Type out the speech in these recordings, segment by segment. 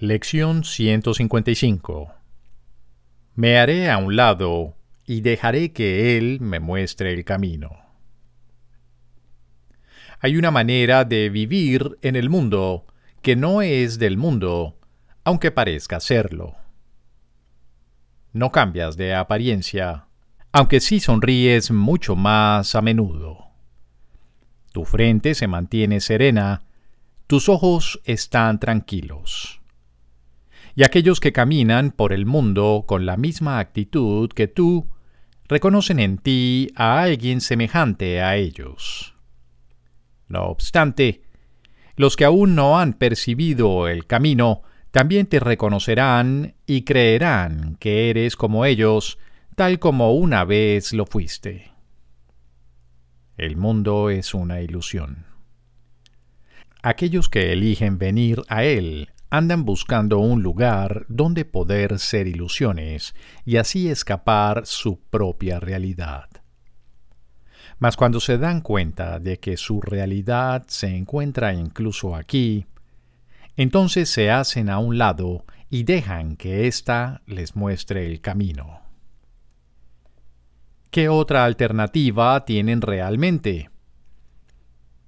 Lección 155 Me haré a un lado y dejaré que Él me muestre el camino. Hay una manera de vivir en el mundo que no es del mundo, aunque parezca serlo. No cambias de apariencia, aunque sí sonríes mucho más a menudo. Tu frente se mantiene serena, tus ojos están tranquilos y aquellos que caminan por el mundo con la misma actitud que tú, reconocen en ti a alguien semejante a ellos. No obstante, los que aún no han percibido el camino también te reconocerán y creerán que eres como ellos, tal como una vez lo fuiste. El mundo es una ilusión. Aquellos que eligen venir a él andan buscando un lugar donde poder ser ilusiones y así escapar su propia realidad. Mas cuando se dan cuenta de que su realidad se encuentra incluso aquí, entonces se hacen a un lado y dejan que ésta les muestre el camino. ¿Qué otra alternativa tienen realmente?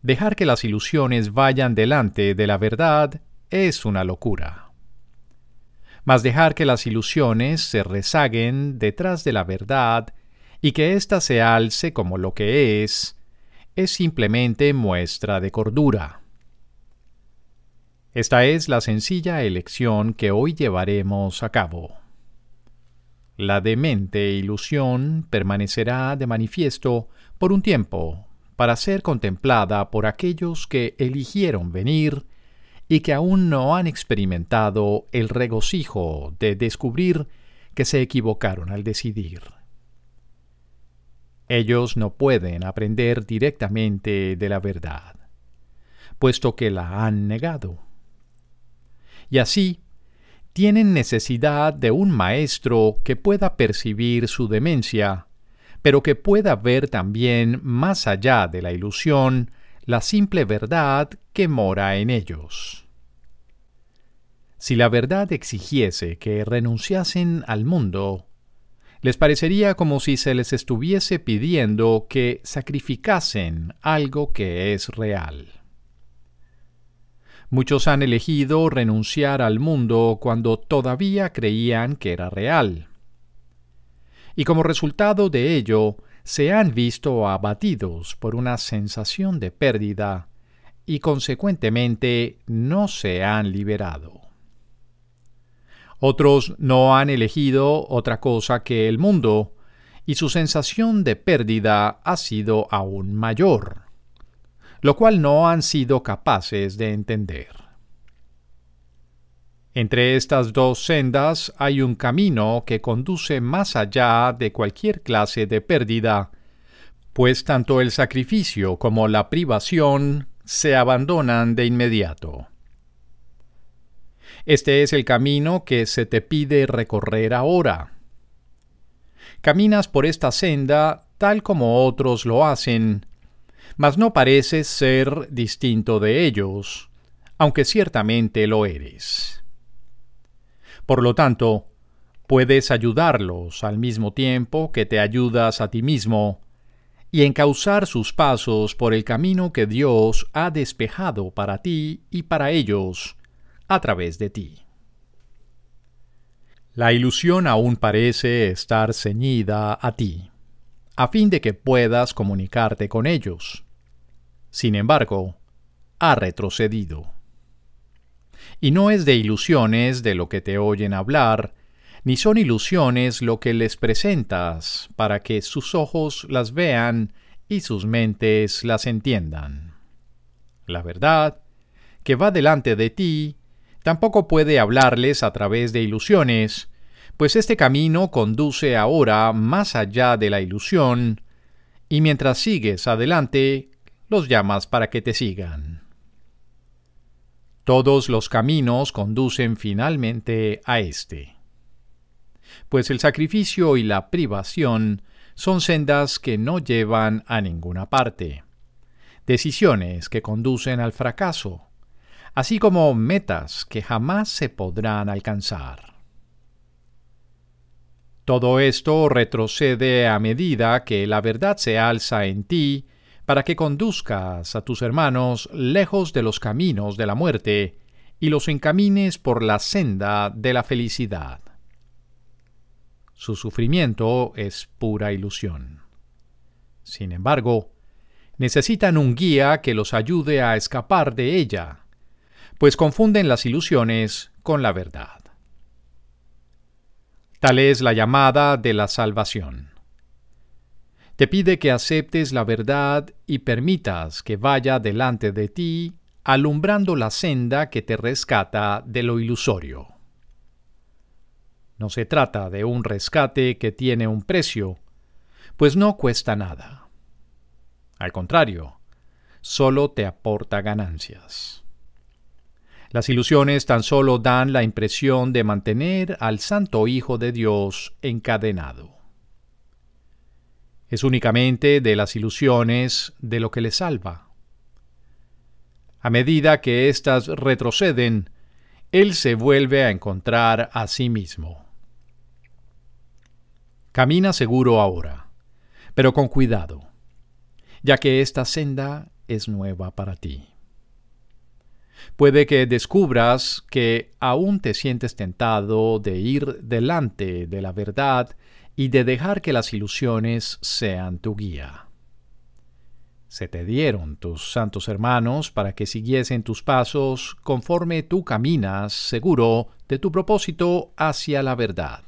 Dejar que las ilusiones vayan delante de la verdad es una locura. Mas dejar que las ilusiones se rezaguen detrás de la verdad y que ésta se alce como lo que es, es simplemente muestra de cordura. Esta es la sencilla elección que hoy llevaremos a cabo. La demente ilusión permanecerá de manifiesto por un tiempo para ser contemplada por aquellos que eligieron venir y que aún no han experimentado el regocijo de descubrir que se equivocaron al decidir. Ellos no pueden aprender directamente de la verdad, puesto que la han negado. Y así, tienen necesidad de un maestro que pueda percibir su demencia, pero que pueda ver también más allá de la ilusión la simple verdad que mora en ellos. Si la verdad exigiese que renunciasen al mundo, les parecería como si se les estuviese pidiendo que sacrificasen algo que es real. Muchos han elegido renunciar al mundo cuando todavía creían que era real. Y como resultado de ello, se han visto abatidos por una sensación de pérdida y consecuentemente no se han liberado. Otros no han elegido otra cosa que el mundo, y su sensación de pérdida ha sido aún mayor, lo cual no han sido capaces de entender. Entre estas dos sendas hay un camino que conduce más allá de cualquier clase de pérdida, pues tanto el sacrificio como la privación se abandonan de inmediato. Este es el camino que se te pide recorrer ahora. Caminas por esta senda tal como otros lo hacen, mas no pareces ser distinto de ellos, aunque ciertamente lo eres. Por lo tanto, puedes ayudarlos al mismo tiempo que te ayudas a ti mismo y encauzar sus pasos por el camino que Dios ha despejado para ti y para ellos, a través de ti. La ilusión aún parece estar ceñida a ti, a fin de que puedas comunicarte con ellos. Sin embargo, ha retrocedido. Y no es de ilusiones de lo que te oyen hablar, ni son ilusiones lo que les presentas para que sus ojos las vean y sus mentes las entiendan. La verdad, que va delante de ti, Tampoco puede hablarles a través de ilusiones, pues este camino conduce ahora más allá de la ilusión, y mientras sigues adelante, los llamas para que te sigan. Todos los caminos conducen finalmente a este, pues el sacrificio y la privación son sendas que no llevan a ninguna parte, decisiones que conducen al fracaso, así como metas que jamás se podrán alcanzar. Todo esto retrocede a medida que la verdad se alza en ti para que conduzcas a tus hermanos lejos de los caminos de la muerte y los encamines por la senda de la felicidad. Su sufrimiento es pura ilusión. Sin embargo, necesitan un guía que los ayude a escapar de ella pues confunden las ilusiones con la verdad. Tal es la llamada de la salvación. Te pide que aceptes la verdad y permitas que vaya delante de ti, alumbrando la senda que te rescata de lo ilusorio. No se trata de un rescate que tiene un precio, pues no cuesta nada. Al contrario, solo te aporta ganancias. Las ilusiones tan solo dan la impresión de mantener al Santo Hijo de Dios encadenado. Es únicamente de las ilusiones de lo que le salva. A medida que éstas retroceden, Él se vuelve a encontrar a sí mismo. Camina seguro ahora, pero con cuidado, ya que esta senda es nueva para ti. Puede que descubras que aún te sientes tentado de ir delante de la verdad y de dejar que las ilusiones sean tu guía. Se te dieron tus santos hermanos para que siguiesen tus pasos conforme tú caminas seguro de tu propósito hacia la verdad.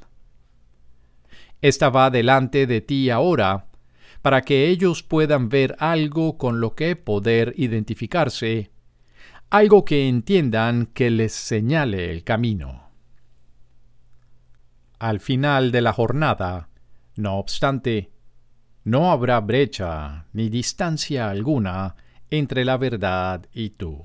Esta va delante de ti ahora para que ellos puedan ver algo con lo que poder identificarse algo que entiendan que les señale el camino. Al final de la jornada, no obstante, no habrá brecha ni distancia alguna entre la verdad y tú.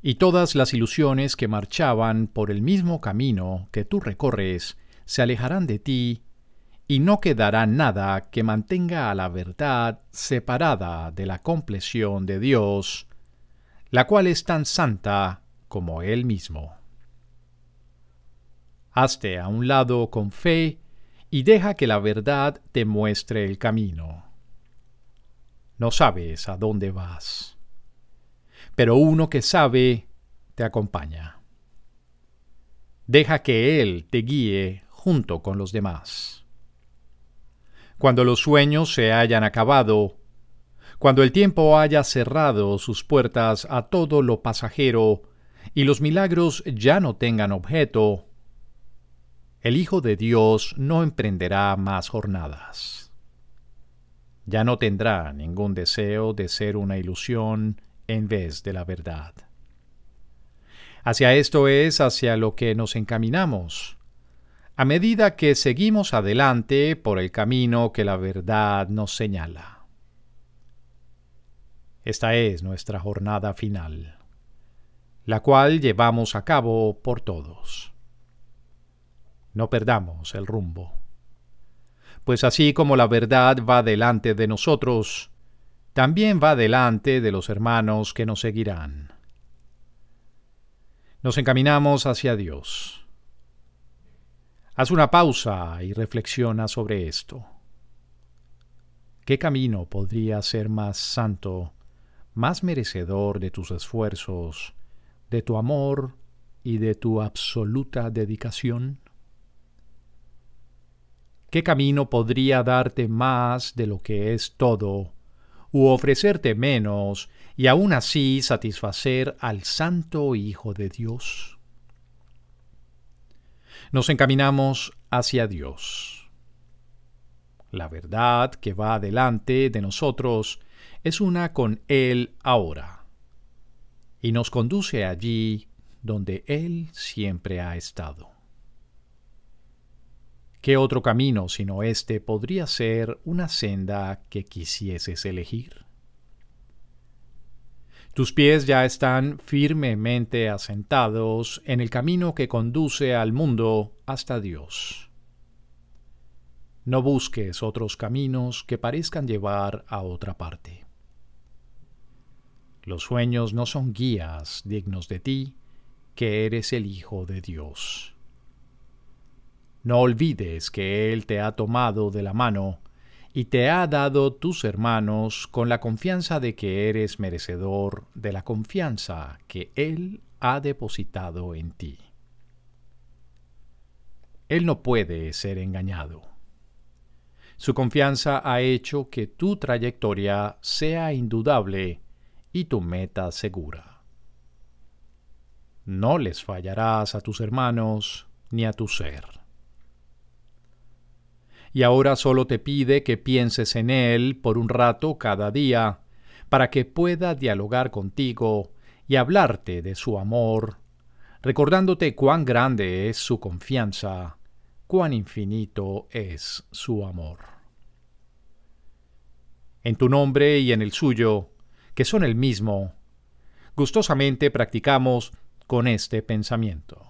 Y todas las ilusiones que marchaban por el mismo camino que tú recorres se alejarán de ti y no quedará nada que mantenga a la verdad separada de la compleción de Dios la cual es tan santa como Él mismo. Hazte a un lado con fe y deja que la verdad te muestre el camino. No sabes a dónde vas, pero uno que sabe te acompaña. Deja que Él te guíe junto con los demás. Cuando los sueños se hayan acabado, cuando el tiempo haya cerrado sus puertas a todo lo pasajero y los milagros ya no tengan objeto, el Hijo de Dios no emprenderá más jornadas. Ya no tendrá ningún deseo de ser una ilusión en vez de la verdad. Hacia esto es hacia lo que nos encaminamos. A medida que seguimos adelante por el camino que la verdad nos señala. Esta es nuestra jornada final, la cual llevamos a cabo por todos. No perdamos el rumbo, pues así como la verdad va delante de nosotros, también va delante de los hermanos que nos seguirán. Nos encaminamos hacia Dios. Haz una pausa y reflexiona sobre esto. ¿Qué camino podría ser más santo? más merecedor de tus esfuerzos, de tu amor y de tu absoluta dedicación? ¿Qué camino podría darte más de lo que es todo, u ofrecerte menos y aún así satisfacer al Santo Hijo de Dios? Nos encaminamos hacia Dios. La verdad que va adelante de nosotros es una con Él ahora, y nos conduce allí donde Él siempre ha estado. ¿Qué otro camino sino este podría ser una senda que quisieses elegir? Tus pies ya están firmemente asentados en el camino que conduce al mundo hasta Dios. No busques otros caminos que parezcan llevar a otra parte. Los sueños no son guías dignos de ti, que eres el Hijo de Dios. No olvides que Él te ha tomado de la mano y te ha dado tus hermanos con la confianza de que eres merecedor de la confianza que Él ha depositado en ti. Él no puede ser engañado. Su confianza ha hecho que tu trayectoria sea indudable y tu meta segura. No les fallarás a tus hermanos ni a tu ser. Y ahora solo te pide que pienses en Él por un rato cada día, para que pueda dialogar contigo y hablarte de su amor, recordándote cuán grande es su confianza, cuán infinito es su amor. En tu nombre y en el suyo, que son el mismo, gustosamente practicamos con este pensamiento.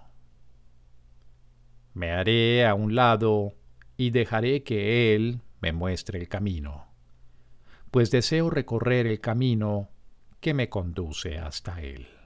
Me haré a un lado y dejaré que Él me muestre el camino, pues deseo recorrer el camino que me conduce hasta Él.